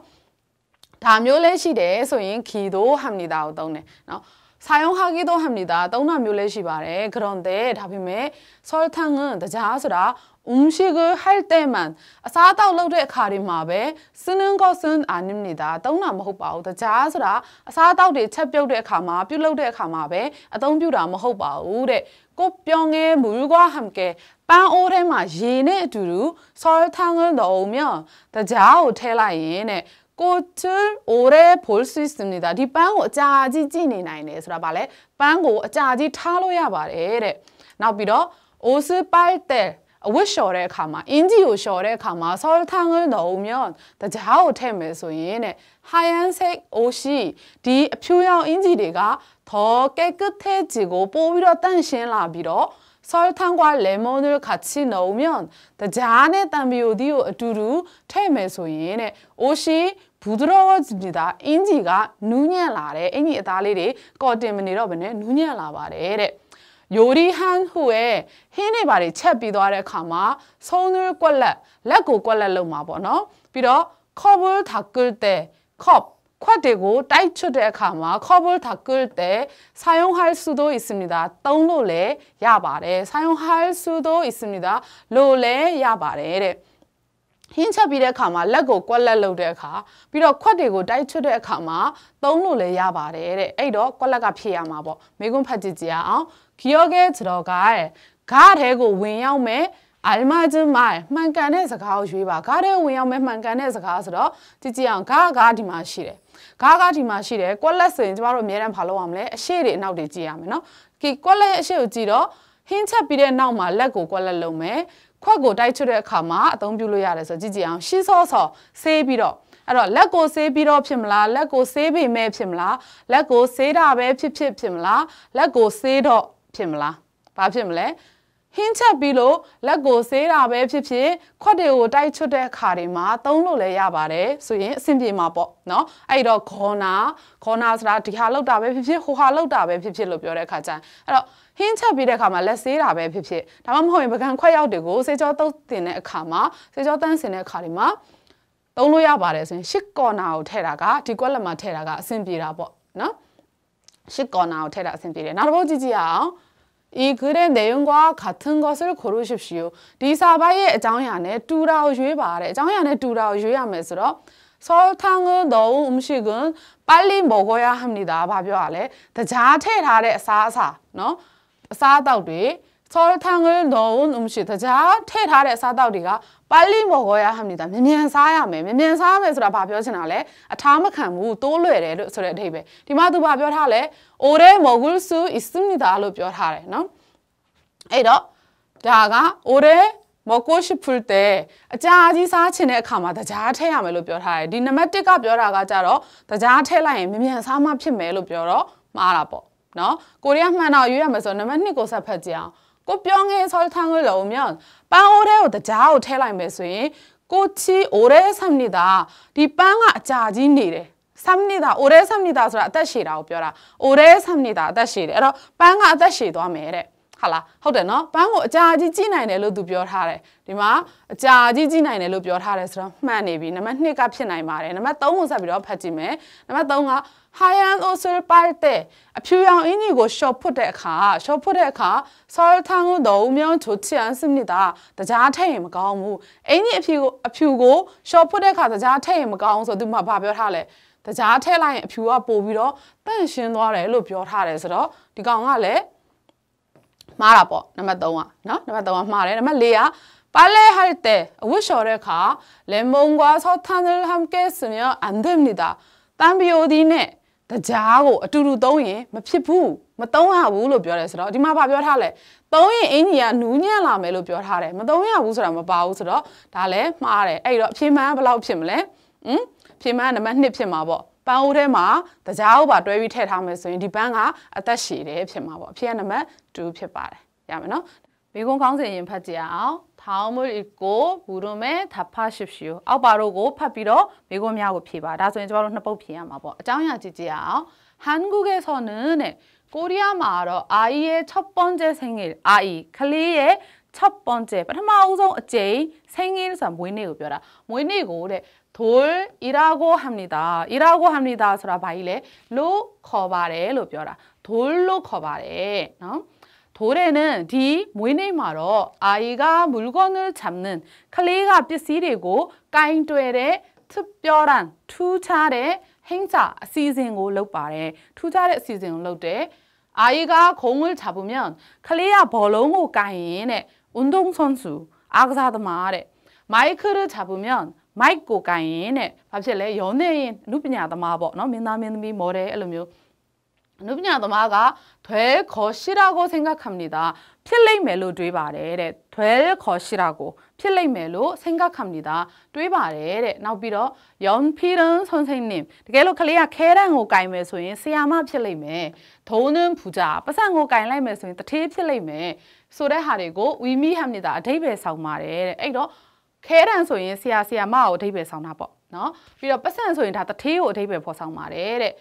ဒါမျိုးလည်းရှိတယ်ဆိုရင်ခီ도합니다ကိုသုံးတယ်เนาะ사용하기도합니 다. 떠나묘레시바레그런데답이메설탕은자수라음식을할때만싸다고럭데카리마베쓰는것은아닙니 다. 떠나먹어봐 오. 자스라싸다고데챗벽데카마뷰럭데카마베아동뷰라먹어봐 오. 데꽃병에물과함께빵오레마예네두루설탕을넣으면자오테라이네꽃을오래볼수있습니 다. 이빵을짜지지니나이 네. 그래서말해빵을짜지타로야말 해. နောက်ပြီးတော့옷을빨때အဝတ်လျှော်တဲ့အခါမှာအင်ဂျီကိုလျှော်တဲ့အခါမှာဆောလ်ထန်ကိုတော့မြန်တကြားကိုထည့်မယ်ဆိုရင်တဲ့ high end shake အိုရှိဒီအဖြူရောင်အင်ဂျီတွေကသောကဲကတ်သေးကြီးကိုပို့ပြီးတော့တန့်ရှင်းလာပြီးတော့ဆောလ်ထန်ကလေမွန်တို့ခါချီနော်မြန်တကြားနဲ့တံပီယိုဒီကိုအတူတူထည့်မယ်ဆိုရင်တဲ့အိုရှိဘူဒရောဂျီကအင်ဂျီကနူးညံ့လာတယ်အင်ဂျီအသားလေးတွေကော်တင်မနေတော့ဘဲနဲ့နူးညံ့လာပါတယ်တဲ့ 요리한 후에 흰이 발이 챗ပြီးသွားတဲ့အခါမှာဆုံးနှွေးကွက်လက်လက်ကိုကွက်လက်လုံးမှာပေါ့နော်ပြီးတော့ 컵을 닦을 때 컵, 컵တွေကိုတိုက်ချွတ်တဲ့အခါမှာ 컵을 닦을 때 사용할 수도 있습니다. သုံးလို့လည်းရပါတယ်. 사용할 수도 있습니다.လို့လည်းရပါတယ်တဲ့ ဟင်းချက်ပြီးတဲ့အခါမှာလက်ကိုကွက်လက်လုပ်တဲ့အခါပြီးတော့ခွက်တွေကိုတိုက်ချွတ်တဲ့အခါမှာသုံးလို့လည်းရပါတယ်တဲ့အဲ့တော့ကွက်လက်ကဖြည့်ရမှာပေါ့မိကွန်းဖတ်ကြည့်ကြရအောင်ခီယောကဲချတော်ကဲဂါထဲကိုဝင်ရောက်မဲ့အာမဂျန်မိုင်မှန်ကန်တဲ့စကားကိုရွေးပါဂါထဲဝင်ရောက်မဲ့မှန်ကန်တဲ့စကားဆိုတော့ကြည့်ကြည့်အောင်ဂါဂါဒီမှာရှိတယ်ဂါဂါဒီမှာရှိတယ်ကွက်လက်ဆိုရင်ကျမတို့အများတန်းဖာလို့ရမလဲအရှိတွေအနောက်တွေကြည့်ရမယ်နော်ကီကွက်လက်ရဲ့အရှိကိုကြည့်တော့ဟင်းချက်ပြီးတဲ့နောက်မှာလက်ကိုကွက်လက်လုံးမယ်ခွက်ကိုတိုက်ချွတ်တဲ့အခါမှာအသုံးပြုလို့ရတယ်ဆိုကြည့်ကြည့်အောင်ရှီဆော့ဆော့ဆေးပြီးတော့အဲ့တော့လက်ကိုဆေးပြီးတော့ဖြစ်မလားလက်ကိုဆေးပေမဲ့ဖြစ်မလားလက်ကိုဆေးတာပဲဖြစ်ဖြစ်ဖြစ်မလားလက်ကိုဆေးတော့ဖြစ်မလားဘာဖြစ်မလဲဟင်းချက်ပြီးလို့လက်ကိုဆေးတာပဲဖြစ်ဖြစ်ခွက်တွေကိုတိုက်ချွတ်တဲ့အခါတွေမှာ သုံးလို့လည်းရပါတယ်ဆိုရင်အဆင်ပြေမှာပေါ့เนาะအဲ့တော့ခေါနာခေါနာဆိုတာဒီဟာလောက်တာပဲဖြစ်ဖြစ်ဟိုဟာလောက်တာပဲဖြစ်ဖြစ်လို့ပြောတဲ့အခါကျရင်အဲ့တော့ဟင်းချက်ပြီးတဲ့အခါမှာလက်ဆေးတာပဲဖြစ်ဖြစ်ဒါမှမဟုတ်ရင်ပကံခွက်ရောက်တွေကိုစေကြောတုတ်တင်တဲ့အခါမှာစေကြောတန်းစင်တဲ့အခါတွေမှာသုံးလို့ရပါတယ်ဆိုရင်ရှစ်ကော်နာကိုထည့်တာကဒီကွက်လက်မှာထည့်တာကအဆင်ပြေတာပေါ့နော်ရှစ်ကော်နာကိုထည့်တာအဆင်ပြေတယ်နောက်တစ်ပုဒ်ကြည့်ကြည့်အောင်이글의내용과같은것을고르십시오ဒီစာပိုက်ရဲ့အကြောင်းအရာနဲ့တူတာကိုရွေးပါတဲ့အကြောင်းအရာနဲ့တူတာကိုရွေးရမယ်ဆိုတော့ဆောထန်ကဒေါုံအမရှိကွန်ပါလင်ဘောဂယာဟမ်နီဒါဘာပြောရလဲတကြားထည့်ထားတဲ့အစားအစာနော်အစားအသောက်တွေဆောရထန်ကလေးလုံးလုံးရှိတကြားထည့်ထားတဲ့အစားအသောက်တွေကပါဠိမော်ဂောရဟမ်နေတာမြ мян စားရမယ်မြ мян စားရမယ်ဆိုတာဘာပြောချင်တာလဲအထာမခံဘူးတိုးလွယ်တယ်လို့ဆိုတဲ့အဓိပ္ပာယ်ဒီမှာသူဘာပြောထားလဲအိုရဲမော်ဂူလ်ဆူအစ်စမီတာလို့ပြောထားတယ်နော်အဲ့တော့ဒါကအိုရဲမော်ကိုရှိဖူတဲ့အကြာကြီးစားချင်တဲ့အခါမှာတကြားထည့်ရမယ်လို့ပြောထားတယ်ဒီနံပါတ်1ကပြောတာကကြတော့တကြားထည့်လိုက်ရင်မြ мян စားမှဖြစ်မယ်လို့ပြောတော့မှားတာပေါ့နော်ကိုရီးယားမှန်တော့ရွေးရမယ်ဆိုနံပါတ်2ကိုဆက်ဖတ်ကြအောင်ကိုပြောငယ်ဆောထန်းကိုလုံးမြောင်းပန်းအိုးတဲ့ကိုတကြားကိုထဲလိုက်မယ်ဆိုရင်ကိုချီအိုရဲဆမ်နေတာဒီပန်းကအကြာကြီးနေတယ်ဆမ်နေတာအိုရဲဆမ်နေတာဆိုတာအသက်ရှည်တာကိုပြောတာအိုရဲဆမ်နေတာအသက်ရှည်တယ်အဲ့တော့ပန်းကအသက်ရှည်သွားမယ်တဲ့ဟာလားဟုတ်တယ်နော်ပန်းကိုအကြာကြီးကြီးနိုင်တယ်လို့သူပြောထားတယ်ဒီမှာအကြာကြီးကြီးနိုင်တယ်လို့ပြောထားတယ်ဆိုတော့မှန်နေပြီနံပါတ်2ကဖြစ်နိုင်ပါတယ်နံပါတ်3ကိုဆက်ပြီးတော့ဖတ်ကြည့်မယ်နံပါတ်3က high end also parte အဖြူရောင်အင်ကြီးကို short ဖွတ်တဲ့အခါ short ဖွတ်တဲ့အခါ soil ထန်းတို့မြောင်းချိုချန်စနစ်တာတကြားထည့်ရင်မကောင်းဘူးအင်ကြီးအဖြူကိုအဖြူကို short ဖွတ်တဲ့အခါတကြားထည့်ရင်မကောင်းဆိုသူမှဗာပြောထားလဲတကြားထည့်လိုက်ရင်အဖြူကပို့ပြီးတော့တန့်ရှင်းသွားတယ်လို့ပြောထားတယ်ဆိုတော့ဒီကောင်ကလည်းမှားတာပေါ့နံပါတ်3ကနော်နံပါတ်3ကမှားတယ်နံပါတ်4ကပါလေဟာတဲ့အဝတ်လျှော်တဲ့အခါလေမုန်ကွာဆောထန်ဒယ်ဟမ်ကဲစမြအန်ဒမ်နီတာတံပီယိုဒီနဲ့တကြားကိုအတူတူသုံးရင်မဖြစ်ဘူးမသုံးရဘူးလို့ပြောတယ်ဆိုတော့ဒီမှာဗာပြောထားလဲသုံးရင်အင်ကြီးကနူးညံ့လာမယ်လို့ပြောထားတယ်မသုံးရဘူးဆိုတာမပါဘူးဆိုတော့ဒါလည်းမှားတယ်အဲ့တော့အဖြေမှန်ဘယ်လောက်ဖြစ်မလဲဟင်ဖြေမှန်နံပါတ်1ဖြစ်မှာပေါ့ပန်းအိုးထဲမှာတကြားဥပါတွဲပြီးထည့်ထားမယ်ဆိုရင်ဒီပန်းကအသက်ရှည်တယ်ဖြစ်မှာပေါ့အဖြေကနံပါတ်2ဖြစ်ပါတယ်ရမယ်နော်မိကုန်းကောင်းစင်ရင်ဖတ်ကြရအောင် 다음을 읽고 물음에 답하십시오. 아 바로고 파비로 미고미하고 피바. 라서 이제 바로 나빠 피야 마보. 짱이야 지지야. 한국에서는 꼬리야 마러 아이의 첫 번째 생일 아이 클리의 첫 번째 마우성 제이 생일사 모이네 우벼라 모이네 고래 돌이라고 합니다. 이라고 합니다. 소라 바일레 로 커바레 로벼라 돌로 커바레. 어? 돌에는디모이네마로아이가물건을잡는클레이가삐시리고까인도엘의특별한투자의행사시즌을လုပ်ပါတယ်투자의시즌을လုပ်대아이가공을잡으면클레이가벌렁고까인의운동선수아그사드마래마이크를잡으면မိုက်ကိုကိုင်ရင်တဲ့ဘာဖြစ်လဲရုံးနေရင်လူပညာသမားပေါ့နော်မင်းသားမင်းသမီးမော်ဒယ်အဲ့လိုမျိုး누비냐더마가될것이라고생각합니 다. 필레이멜로되바 래. 될것이라고필레이멜로생각합니 다. 되바 래. 나오비러연필은선생 님. 그게로클리아캐랑호가이메소인시야마필레이 메. 돈은부 자. 빠상호가이라이메소인따티필레이 메. 소래하리고의미합니 다. 아데이베사우마 래. 에이러캐랑소인시야시야마오데이베사우나 봐. နော်ပြီးတော့ပတ်စံဆိုရင်ဒါတထေးကိုအဓိပ္ပာယ်ဖော်ဆောင်ပါတယ်တဲ့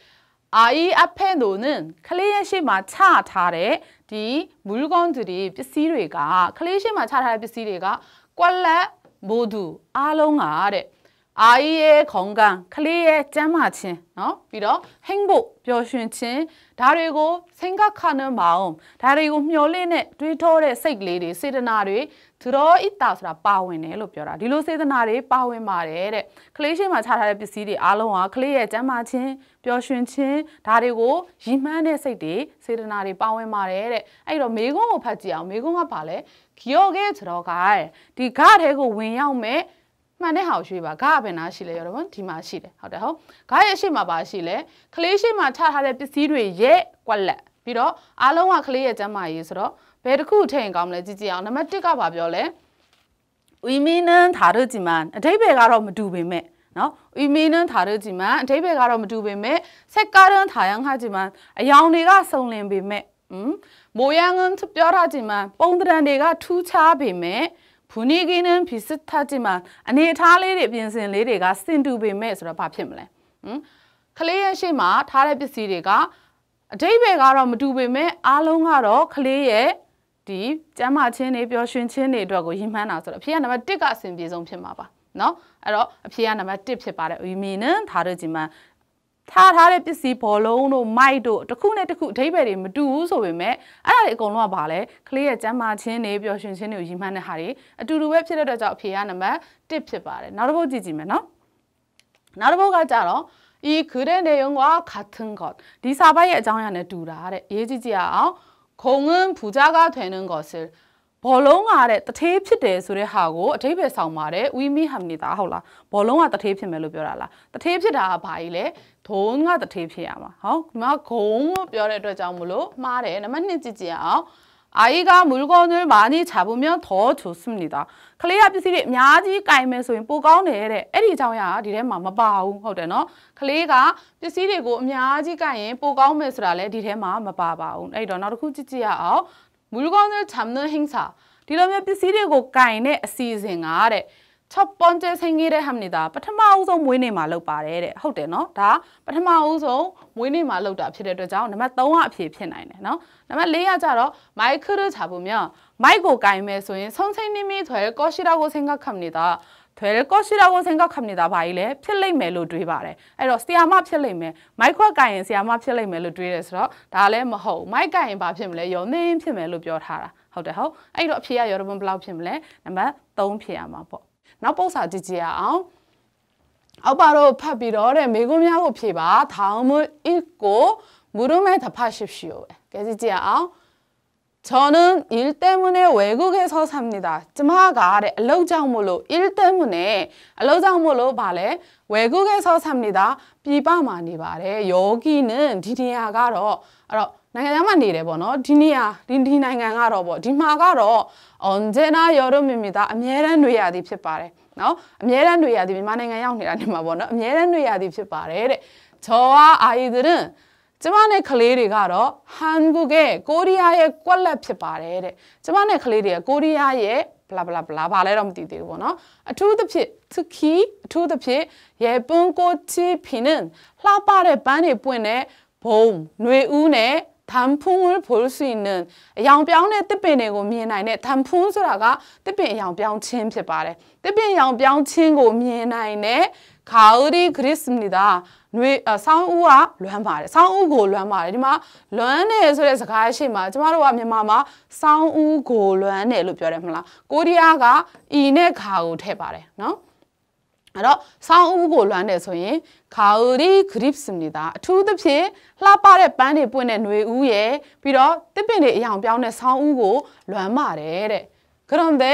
아이 앞에 노는클레시마차 자래 디 물건들이 시리가 클레시마차 자래 시리가 꽐레 모두 아롱아래 အာအီရဲ့ခုံကံခလေးရဲ့ကျမ်းမာခြင်းနော်ပြီးတော့ဟင်းဖို့ပျော်ရွှင်ခြင်းဒါတွေကိုစင်ကခနမအောင်ဒါတွေကိုမျောလင့်နဲ့တွေးထောတဲ့စိတ်ကလေးတွေစေတနာတွေသူတော်ဣတာဆိုတာပါဝင်တယ်လို့ပြောတာဒီလိုစေတနာတွေပါဝင်ပါတယ်တဲ့ခလေးရှိမှခြားထားတဲ့ပစ္စည်းတွေအားလုံးဟာခလေးရဲ့ကျမ်းမာခြင်းပျော်ရွှင်ခြင်းဒါတွေကိုရည်မှန်းတဲ့စိတ်တွေစေတနာတွေပါဝင်ပါတယ်တဲ့အဲ့တော့မေကွန်းကိုဖတ်ကြည့်အောင်မေကွန်းကပါလဲဂီယောဂေဆိုတော့ကဒီဂထဲကိုဝင်ရောက်မဲ့မှန်တဲ့ဟာကိုရွှေ့ပါဂါကဘယ်နာရှိလဲရောတော့ဒီမှာရှိတယ်ဟုတ်တယ်ဟုတ်ဂါရဲ့အရှိမှာပါရှိလဲကလေးရှိမှာချထားတဲ့ပစ္စည်းတွေရဲ့ကွက်လက်ပြီးတော့အားလုံးကကလေးရဲ့ကျမ်းမာရေးဆိုတော့ဘယ်တစ်ခုထည့်ရင်ကောင်းမလဲကြည့်ကြည့်အောင်နံပါတ်1ကပါပြောလဲဝီမီနန်သာရုဂျီမန်အဓိပ္ပာယ်ကတော့မတူပေမဲ့နော်ဝီမီနန်သာရုဂျီမန်အဓိပ္ပာယ်ကတော့မတူပေမဲ့ဆက်ကာရန်သာယန်ဟာဂျီမန်အယောင်တွေကစုံလင်ပေမဲ့ဟွမိုယန်ငန်ပြောထားဂျီမန်ပုံသဏ္ဍာန်တွေကထူးခြားပေမဲ့분위기는비슷하지만အနေအထားလေးတွေအပြင်စင်လေးတွေကစင်တူပေမဲ့ဆိုတော့ဘာဖြစ်မလဲဟမ်ကလေးရဲ့ရှေ့မှာထားတဲ့ပစ္စည်းတွေကအတိတ်ဘယ်ကတော့မတူပေမဲ့အားလုံးကတော့ကလေးရဲ့ဒီကျမ်းမာခြင်းတွေပျော်ရွှင်ခြင်းတွေအတွက်ကိုရည်မှန်းတာဆိုတော့အဖေကနံပါတ်1ကအစဉ်ပြေဆုံးဖြစ်မှာပါနော်အဲ့တော့အဖေကနံပါတ်1ဖြစ်ပါတယ်위미는다르지만ထားထားတဲ့ပစ္စည်းဘောလုံးတို့မိုက်တို့တစ်ခုနဲ့တစ်ခုအဓိပ္ပာယ်တွေမတူဘူးဆိုပေမဲ့အဲ့ဒါတွေအကုန်လုံးကဘာလဲကလေးရဲ့ကျမ်းမာခြင်းတွေပျော်ရွှင်ခြင်းတွေကိုရည်မှန်းတဲ့ဟာတွေအတူတူပဲဖြစ်တဲ့အတွက်ကြောင့်အဖြေကနံပါတ်1ဖြစ်ပါတယ်နောက်တစ်ပုဒ်ကြည့်ကြည့်မယ်နော်နောက်တစ်ပုဒ်ကကြတော့이그대내용과같은것ဒီစာပိုက်ရဲ့အကြောင်းအရာနဲ့တူတာတဲ့အရေးကြီးကြအောင်공은부자가되는것을ဘောလုံးကတဲ့တထေးဖြစ်တယ်ဆိုတဲ့ဟာကိုအထိပယ်ဆောင်ပါတယ်ဝီမီဟမ်နေတာဟုတ်လားဘောလုံးကတထေးဖြစ်မယ်လို့ပြောတာလားတထေးဖြစ်တာကဘာကြီးလဲဒုံကတထေးဖြစ်ရမှာဟုတ်ဒီမှာဂုံလို့ပြောတဲ့အတွက်ကြောင့်မလို့မှားတယ်နံပါတ်1ကြည့်ကြည့်အောင်아이가물건을많이잡으면더좋습니 다. ကလေးကပစ္စည်းတွေအများကြီးကင်မယ်ဆိုရင်ပိုကောင်းတယ်တဲ့အဲ့ဒီအကြောင်းအရာဒီထဲမှာမပါဘူးဟုတ်တယ်နော်ကလေးကပစ္စည်းတွေကိုအများကြီးကင်ရင်ပိုကောင်းမယ်ဆိုတာလည်းဒီထဲမှာမပါပါဘူးအဲ့တော့နောက်တစ်ခုကြည့်ကြည့်ရအောင်물건을잡는행사이러면비스리고까이네시즌가 래. 첫번째생일에합니 다. 파트마우송모이네말로빠 래. 헛대 노. 다파트마우송모이네말로다필요해되 죠. 나마똥아필요해나이 네. 너. 나마레이아자로마이크를잡으면마이크까이면서인선생님이될것이라고생각합니 다. 되릴것이라고생각합니다ဘာကြီးလဲဖြစ်လိမ့်မယ်လို့တွေးပါတယ်အဲ့တော့ဆီယာမဖြစ်လိမ့်မယ်မိုက်ခွက်ကရင်ဆီယာမဖြစ်လိမ့်မယ်လို့တွေးတယ်ဆိုတော့ဒါလည်းမဟုတ်မိုက်ကရင်ဘာဖြစ်မလဲယုံသိင်းဖြစ်မယ်လို့ပြောထားတာဟုတ်တယ်ဟုတ်အဲ့တော့အဖြေကယော်ဒဘန်ဘလောက်ဖြစ်မလဲနံပါတ်3ဖြစ်ရမှာပေါ့နောက်ပု္ပ္ပစာကြည့်ကြရအောင်အောက်ပါတော့ဖတ်ပြီးတော့တဲ့မိကုံးများကိုဖြေပါထောင်းမအစ်ကိုမူရုမဲတဖတ်ရှိရှိရောပဲကဲကြည့်ကြအောင် 저는 일 때문에 외국에서 삽니다. ကျမကတဲ့ alone ကြောင့်မလို့일 때문에 alone ကြောင့်မလို့ 발에 외국에서 삽니다. 비바마 니바래. 여기는 디디아가로 အဲ့တော့နိုင်ငံသားမှနေတယ်ပေါ့နော်ဒီနေရာဒီဒီနိုင်ငံကတော့ပေါ့ဒီမှာကတော့ 언제나 여름입니다 အမြဲတမ်းတွေ့ရသည်ဖြစ်ပါတယ်နော်အမြဲတမ်းတွေ့ရသည်မြန်မာနိုင်ငံရောက်နေတာနေမှာပေါ့နော်အမြဲတမ်းတွေ့ရသည်ဖြစ်ပါတယ်တဲ့저와아이들은 ကျမနဲ့ကလေးတွေကတော့ဟန်ဂုကဲကိုရီးယားရဲ့ကွက်လက်ဖြစ်ပါတယ်တဲ့ကျမနဲ့ကလေးတွေကကိုရီးယားရဲ့ဘလာဘလာဘလာဘာလဲတော့မသိသေးဘူးပေါ့နော်အထူးသဖြင့်သူခီအထူးသဖြင့်ရေပွန်ကိုချီဖီနန်လှပတဲ့ပန်းတွေပွင့်တဲ့ဘုံຫນွေဦးနဲ့သံဖုန်ဖို့စီနန်အယောင်ပြောင်းတဲ့တစ်ပင်တွေကိုမြင်နိုင်တဲ့သံဖုန်ဆိုတာကတစ်ပင်အယောင်ပြောင်းခြင်းဖြစ်ပါတယ်တစ်ပင်အယောင်ပြောင်းခြင်းကိုမြင်နိုင်တဲ့가을이그립습니 다. 뇌 아, 상우와런 말. 상우고런 말. 이마런네ဆိုတဲ့စကားရှိမှာကျမတို့ကမြန်မာမှာစောင်းဦးကိုလွမ်းတယ်လို့ပြောတယ်မလားကိုရီးယားက e နဲ့ခါကိုထည့်ပါတယ်เนาะအဲ့တော့စောင်းဦးကိုလွမ်းတယ်ဆိုရင်ခါဦးရီဂရစ်စမီတာအထူးသဖြင့်လှပတဲ့ပန်းတွေပွင့်တဲ့ຫນွေဦးရယ်ပြီးတော့တစ်ပင်တွေအယောင်ပြောင်းတဲ့စောင်းဦးကိုလွမ်းပါတယ်တဲ့그런데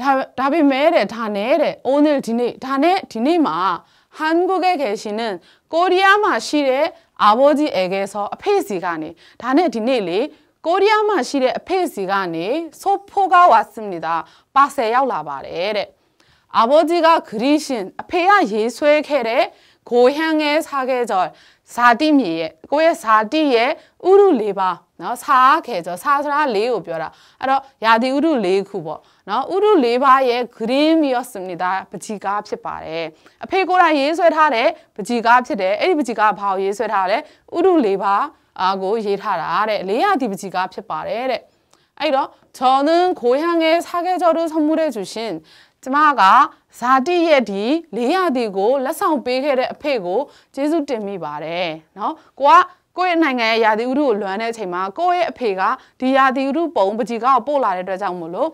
다ါဒါပေမဲ့တဲ့ဒါနဲ့ 한국에 계시는 꼬리야마시레 아버지에게서 페이지가니 다네 디네리 꼬리야마시레 페이지가니 소포가 왔습니다. 빠세야 라바레레 아버지가 그리신 페야 예수의 캐레 고향의 사계절 ဇာတိမြေရဲ့ကိုယ့်ရဲ့ဇာတိရဲ့ဥရုလေးပါနော်ဆာခဲဆိုဆာစရာလေးကိုပြောတာအဲ့တော့ယာတိဥရုလေးခုပေါ့နော်ဥရုလေးပါရဲ့ green ပြီးတော့စနစ်သားပကြီကားဖြစ်ပါတယ်အဖေကိုယ်တိုင်ရေးဆွဲထားတဲ့ပကြီကားဖြစ်တယ်အဲ့ဒီပကြီကားဘာကိုရေးဆွဲထားလဲဥရုလေးပါအာကိုရေးထားတာတဲ့လေးယာတိပကြီကားဖြစ်ပါတယ်တဲ့အဲ့တော့저는고향에사계절을선물해주신ကျမကဇာတိရဲ့ဒီလေးရတီကိုလက်ဆောင်ပေးခဲ့တဲ့အဖေကိုကျေးဇူးတင်မိပါတယ်နော်ကိုကကိုယ့်ရဲ့နိုင်ငံရဲ့ရာသီဥတုကိုလွမ်းတဲ့အချိန်မှာကိုယ့်ရဲ့အဖေကဒီရာသီဥတုပုံပကြီကောက်ပို့လာတဲ့အတွက်ကြောင့်မို့လို့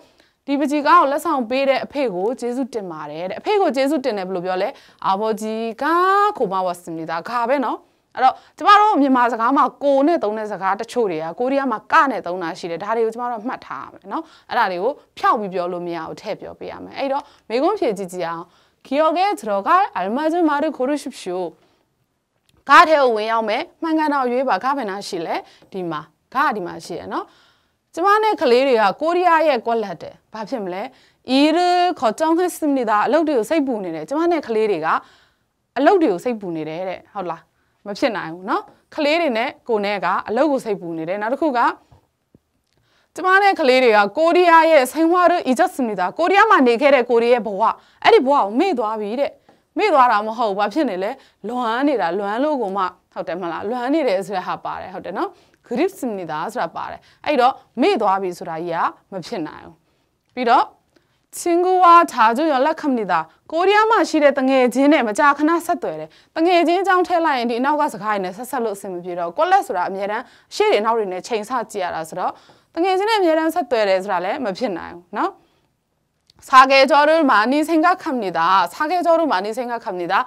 ဒီပကြီကောက်လက်ဆောင်ပေးတဲ့အဖေကိုကျေးဇူးတင်ပါတယ်တဲ့အဖေကိုကျေးဇူးတင်တယ်ဘယ်လိုပြောလဲအာဘောကြီးကကိုမဝစမီတာခါပဲနော်အဲ့တော့ကျမတို့မြန်မာစကားမှာကိုနဲ့သုံးတဲ့စကားတချို့တွေကကိုရီးယားမှာကနဲ့သုံးတာရှိတယ်ဒါတွေကိုကျမတို့မှတ်ထားရမယ်နော်အဲ့ဒါတွေကိုဖြောက်ပြီးပြောလို့မရဘူးထည့်ပြောပေးရမယ်အဲ့တော့မိကုန်းဖြေကြည့်ကြအောင်기억에들어갈알맞은말을고르십시오ကားထဲကိုဝင်ရောက်မယ်မှန်ကန်တော့ရွေးပါကားဖင်နာရှိလဲဒီမှာကားဒီမှာရှိရနော်ကျမနဲ့ကလေးတွေကကိုရီးယားရဲ့ကွက်လက်တယ်ဘာဖြစ်မလဲအီရခေါ်ကြောင်းခက်စမီတာအလုပ်တွေကိုစိတ်ပူနေတယ်ကျမနဲ့ကလေးတွေကအလုပ်တွေကိုစိတ်ပူနေတယ်တဲ့ဟုတ်လားမဖြစ်နိုင်ဘူးเนาะကလေးတွေနဲ့ကိုနဲ့ကအလုပ်ကိုစိတ်ပူနေတယ်နောက်တစ်ခုကကျမနဲ့ကလေးတွေကကိုရီးယားရဲ့ဆိုင်ဝါတို့အီဂျစ်စမီတာကိုရီးယားမှာနေခဲ့တဲ့ကိုရီးယားဘဝအဲ့ဒီဘဝကိုမေ့သွားပြီတဲ့မေ့သွားတာမဟုတ်ဘူးဘာဖြစ်နေလဲလွမ်းနေတာလွမ်းလို့ကိုမှဟုတ်တယ်မလားလွမ်းနေတယ်ဆိုတဲ့ဟာပါတယ်ဟုတ်တယ်နော် grip စနေတာဆိုတာပါတယ်အဲ့တော့မေ့သွားပြီဆိုတာကြီးကမဖြစ်နိုင်ဘူးပြီးတော့친구와자주연락합니 다. 코리아마시대등에진에맞아하나샀더 래. 등에진장태라인뒤나가가이네샀살로쓰면비로꼴레스라아메란시대나오리네체인사지야라서등에진에아메란샀더래서라레맞히나 요. 너? 사계절을많이생각합니 다. 사계절을많이생각합니 다.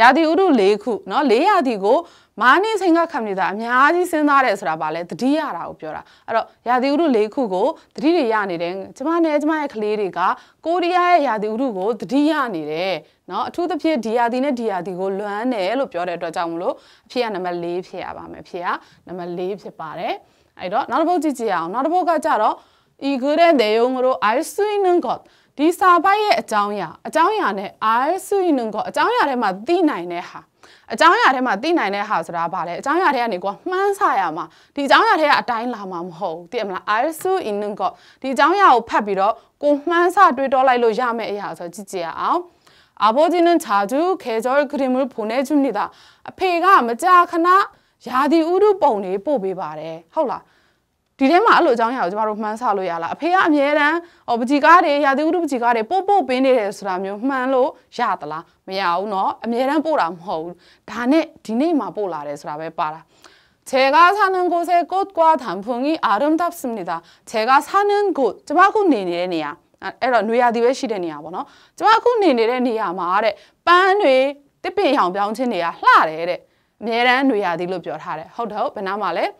ရာသီဥတု၄ခုเนาะ၄ရာသီကိုမာနေစိန်ကခံနေတာအများကြီးစဉ်းစားတယ်ဆိုတာပါလဲတတိရတာကိုပြောတာအဲ့တော့ရာသီဥတု၄ခုကိုတတိတွေရနေတယ်ကျမနဲ့ကျမရဲ့ကလေးတွေကကိုရီးယားရဲ့ရာသီဥတုကိုတတိရနေတယ်เนาะအထူးသဖြင့်ဒီရာသီနဲ့ဒီရာသီကိုလွမ်းတယ်လို့ပြောတဲ့အတွက်ကြောင့်မလို့အဖြစ်ကနံပါတ်၄ဖြစ်ရပါမယ်အဖြစ်ကနံပါတ်၄ဖြစ်ပါတယ်အဲ့တော့နောက်တစ်ပုတ်ကြည့်ကြည့်အောင်နောက်တစ်ပုတ်ကကြတော့이그래내용으로알수있는것ဒီစာပိုက်ရဲ့အကြောင်းအရာအကြောင်းအရာနဲ့ RSUINUN ကအကြောင်းအရာထဲမှာသိနိုင်တဲ့ဟာအကြောင်းအရာထဲမှာသိနိုင်တဲ့ဟာဆိုတာဗါလဲအကြောင်းအရာထဲကနေကိုမှန်းဆရမှာဒီအကြောင်းအရာထဲကအတိုင်းလာမှာမဟုတ်ဘူးသိရမလား RSUINUN ကဒီအကြောင်းအရာကိုဖတ်ပြီးတော့ကိုမှန်းဆတွေးတောလိုက်လို့ရမယ့်အရာဆိုကြည့်ကြရအောင်아버지는자주계절그림을보내줍니 다. အဖေကမကြာခဏရာသီဥတုပုံတွေပို့ပေးပါတယ်ဟုတ်လားဒီထဲမှာအဲ့လိုအကြောင်းအရာကိုကျမတို့မှန်းဆလို့ရလားအဖေကအမြဲတမ်းဟောပကြီကားတွေရာသီဥတုပကြီကားတွေပို့ပို့ပေးနေတယ်ဆိုတာမျိုးမှန်းလို့ရသလားမရဘူးเนาะအမြဲတမ်းပို့တာမဟုတ်ဘူးဒါနဲ့ဒီနေ့မှာပို့လာတယ်ဆိုတာပဲပါတာ제가사는곳의꽃과단풍이아름답습니 다. 제가사는 곳, ကျမခုနေနေတဲ့နေရာအဲ့တော့နွေရာသီပဲရှိတဲ့နေရာပေါ့နော်။ကျမခုနေနေတဲ့နေရာမှာတဲ့ပန်းတွေတစ်ပင်ရောင်ပြောင်းခြင်းတွေကလှတယ်တဲ့အများတန်းနွေရာသီလို့ပြောထားတယ်။ဟုတ်တယ်ဟုတ်ဘယ်နားမှာလဲ။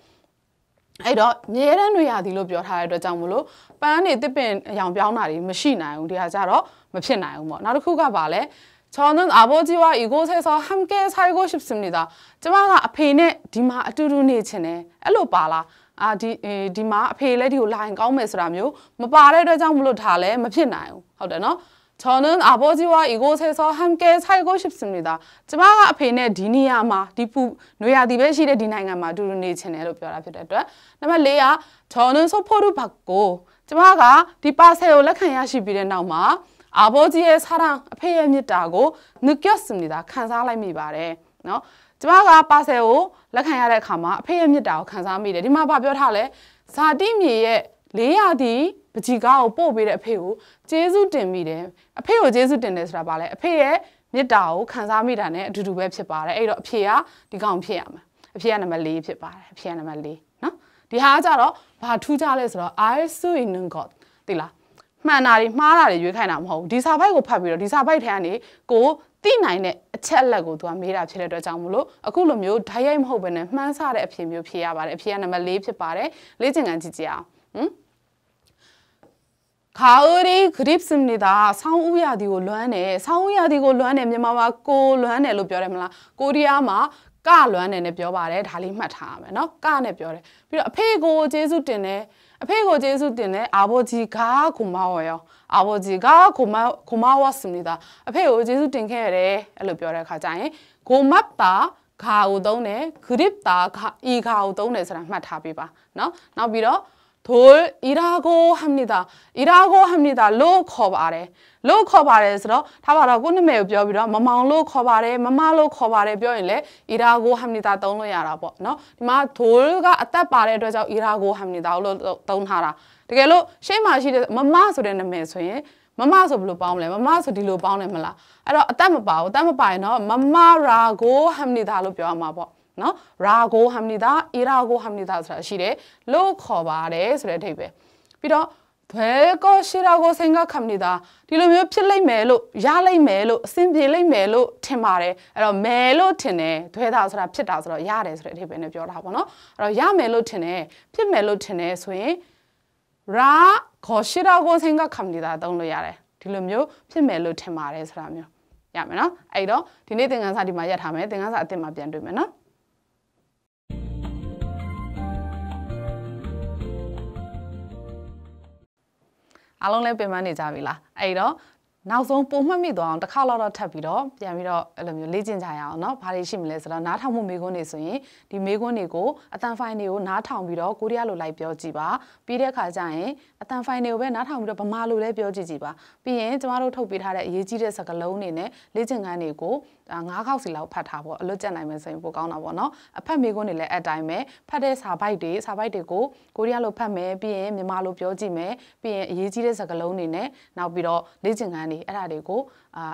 အဲ့တော့မြဲတမ်းနေရသည်လို့ပြောထားတဲ့အတွက်ကြောင့်မလို့ပန်းတွေတစ်ပင်အရောင်ပြောင်းတာတွေမရှိနိုင်ဘူးဒီဟာကြတော့မဖြစ်နိုင်ဘူးပေါ့နောက်တစ်ခုကပါလဲကျွန်တော်အဘောကြီးဝအီကိုဆဲဆောဟမ်ကဲဆိုင်ကိုရှစ်စင်နေတာကျမကအဖေနဲ့ဒီမှာအတူတူနေချင်တယ်အဲ့လိုပါလားအာဒီဒီမှာအဖေလည်းဒီကိုလာရင်ကောင်းမယ်ဆိုတာမျိုးမပါတဲ့အတွက်ကြောင့်မလို့ဒါလည်းမဖြစ်နိုင်ဘူးဟုတ်တယ်နော်저는아버지와이곳에서함께살고싶습니 다. ကျမကအဖေနဲ့ဒီနေရာမှာဒီပူနွေရာသီပဲရှိတဲ့ဒီနိုင်ငံမှာအတူတူနေချင်တယ်လို့ပြောတာဖြစ်တဲ့အတွက်နံပါတ်၄က저는소포르받고ကျမကဒီပါဆယ်ကိုလက်ခံရရှိပြီးတဲ့နောက်မှာ아버지의사랑အဖေရဲ့မေတ္တာကို느꼈습니다ခံစားလိုက်မိပါတယ်เนาะကျမကပါဆယ်ကိုလက်ခံရတဲ့အခါမှာအဖေရဲ့မေတ္တာကိုခံစားမိတယ်ဒီမှာဗာပြောထားလဲဇာတိမြေရဲ့၄ရာသီပကြီကားကိုပို့ပေးတဲ့အဖေကိုကျေးဇူးတင်မိတယ်အဖေကိုကျေးဇူးတင်တယ်ဆိုတာပါလဲအဖေရဲ့မေတ္တာကိုခံစားမိတာနဲ့အတူတူပဲဖြစ်ပါတယ်အဲ့တော့အဖေကဒီကောင်ဖြစ်ရမှာအဖေကနံပါတ်၄ဖြစ်ပါတယ်အဖေကနံပါတ်၄နော်ဒီဟာကြတော့ဘာထူးကြလဲဆိုတော့ I so in God တိလားမှန်တာတွေမှားတာတွေရွေးခိုင်းတာမဟုတ်ဘူးဒီစာဖိုက်ကိုဖတ်ပြီးတော့ဒီစာဖိုက်ထဲကနေကိုသိနိုင်တဲ့အချက်အလက်ကိုသူကမေးတာဖြစ်တဲ့အတွက်ကြောင့်မလို့အခုလိုမျိုးဓာတ်ရိုက်မဟုတ်ဘဲနဲ့မှန်းဆတဲ့အဖြစ်မျိုးဖြေရပါတယ်အဖြစ်ကနံပါတ်၄ဖြစ်ပါတယ်လေ့ကျင့်ခန်းကြည့်ကြအောင်ဟမ်가을이그립습니 다. 상우야디고런 해. 상우야디고런 해. မြန်မာမှာကိုလွမ်းတယ်လို့ပြောတယ်မလား။ကိုရီးယားမှာကလွမ်းတယ်နဲ့ပြောပါတယ်။ဒါလေးမှတ်ထားရမယ်နော်။ကနဲ့ပြောတယ်။ပြီးတော့အဖေကိုကျေးဇူးတင်တယ်။အဖေကိုကျေးဇူးတင်တယ်။အာဘောဂျီကကိုမဝရော။အာဘောဂျီကကိုမကိုမဝစမီတာ။အဖေကိုကျေးဇူးတင်ခဲ့ရတယ်။အဲ့လိုပြောတဲ့အခါကျရင်ကိုမပ်တာခါကိုသုံးတယ်။ဂရစ်တာခါဤခါကိုသုံးတယ်ဆိုတာမှတ်ထားပေးပါနော်။နောက်ပြီးတော့돌이라고합니 다. 이라고합니 다. 로커바 레. 로커바 레. 그래서다바라꼬는매요뼈비라마망로커바 레. 마마로커바레뼈인래이라고합니 다. 떠올려야라 뭐. 너. 이마돌가아따바레그래서이라고합니 다. 로떠올하 라. တကယ်လို့ရှေ့မှာရှိတဲ့မမဆိုတဲ့နာမည်ဆိုရင်မမဆိုဘယ်လိုပေါင်းမလဲမမဆိုဒီလိုပေါင်းတယ်မလားအဲ့တော့အသက်မပါဘူးအသက်မပါရင်တော့မမရာကိုဟမ်နီတာလို့ပြောရမှာပေါ့နော်ရာဂိုဟမ်နီတာအီရာဂိုဟမ်နီတာဆိုတာရှိတယ်လို့ခေါ်ပါတယ်ဆိုတဲ့အဓိပ္ပာယ်ပြီးတော့ဘဲကောရှိရာကိုစင်ကခမ်နေတာဒီလိုမျိုးဖြစ်လိမ့်မယ်လို့ရလိမ့်မယ်လို့အဆင်ပြေလိမ့်မယ်လို့ထင်ပါတယ်အဲ့တော့မယ်လို့ထင်တယ်ဒွဲတာဆိုတာဖြစ်တာဆိုတော့ရတယ်ဆိုတဲ့အဓိပ္ပာယ်နဲ့ပြောတာပေါ့နော်အဲ့တော့ရမယ်လို့ထင်တယ်ဖြစ်မယ်လို့ထင်တယ်ဆိုရင်ရာကောရှိရာကိုစင်ကခမ်နေတာသုံးလို့ရတယ်ဒီလိုမျိုးဖြစ်မယ်လို့ထင်ပါတယ်ဆိုတာမျိုးရမယ်နော်အဲ့တော့ဒီနေ့သင်ခန်းစာဒီမှာရက်ထားမယ်သင်ခန်းစာအစ်စ်မှာပြန်တွေ့မယ်နော်အားလုံးလည်းပင်ပန်းနေကြပြီလားအဲ့တော့နောက်ဆုံးပုံမှတ်မိသွားအောင်တစ်ခါလောက်တော့ထပ်ပြီးတော့ပြန်ပြီးတော့အဲ့လိုမျိုးလေ့ကျင့်ကြရအောင်เนาะဘာတွေရှိမလဲဆိုတော့နားထောင်မှုမေးခွန်းတွေဆိုရင်ဒီမေးခွန်းတွေကိုအတန်ဖိုင်တွေကိုနားထောင်ပြီးတော့ကိုရီးယားလိုလိုက်ပြောကြည့်ပါပြီးတဲ့အခါကျရင်အတန်ဖိုင်တွေကိုပဲနားထောင်ပြီးတော့ဗမာလိုလည်းပြောကြည့်ကြည့်ပါပြီးရင်ကျမတို့ထုတ်ပေးထားတဲ့အရေးကြီးတဲ့စကားလုံးတွေနဲ့လေ့ကျင့်ခန်းတွေကို9ခေါက်စီလောက်ဖတ်ထားပေါ့အလွတ်ကျက်နိုင်မယ်ဆိုရင်ပိုကောင်းတာပေါ့နော်အဖတ်မိကုန်းတွေလည်းအတိုင်းပဲဖတ်တဲ့စာပိုက်တွေစာပိုက်တွေကိုကိုရီးယားလိုဖတ်မယ်ပြီးရင်မြန်မာလိုပြောကြည့်မယ်ပြီးရင်အရေးကြီးတဲ့စကားလုံးတွေနဲ့နောက်ပြီးတော့လေ့ကျင့်ခန်းတွေအဲ့ဒါတွေကို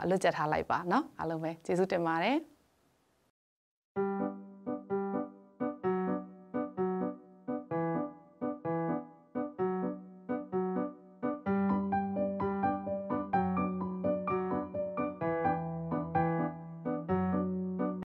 အလွတ်ကျက်ထားလိုက်ပါနော်အားလုံးပဲကျေးဇူးတင်ပါတယ်